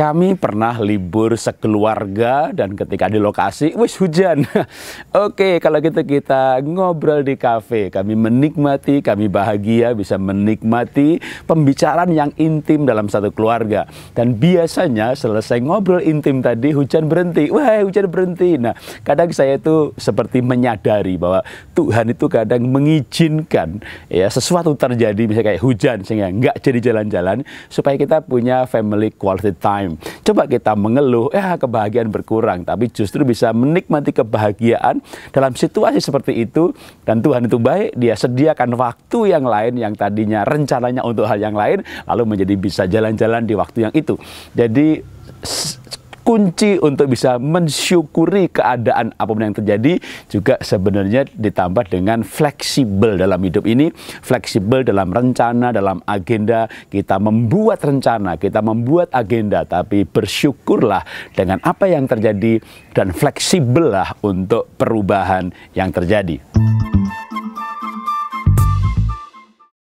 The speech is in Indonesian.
Kami pernah libur sekeluarga dan ketika di lokasi, wis hujan. Oke, kalau gitu kita ngobrol di kafe. Kami menikmati, kami bahagia bisa menikmati pembicaraan yang intim dalam satu keluarga. Dan biasanya selesai ngobrol intim tadi, hujan berhenti. Wah, hujan berhenti. Nah, kadang saya itu seperti menyadari bahwa Tuhan itu kadang mengizinkan ya sesuatu terjadi, misalnya kayak hujan sehingga nggak jadi jalan-jalan supaya kita punya family quality time Coba kita mengeluh, ya kebahagiaan berkurang, tapi justru bisa menikmati kebahagiaan dalam situasi seperti itu dan Tuhan itu baik, dia sediakan waktu yang lain yang tadinya rencananya untuk hal yang lain lalu menjadi bisa jalan-jalan di waktu yang itu. Jadi kunci untuk bisa mensyukuri keadaan apapun yang terjadi juga sebenarnya ditambah dengan fleksibel dalam hidup ini, fleksibel dalam rencana, dalam agenda, kita membuat rencana, kita membuat agenda tapi bersyukurlah dengan apa yang terjadi dan fleksibel lah untuk perubahan yang terjadi.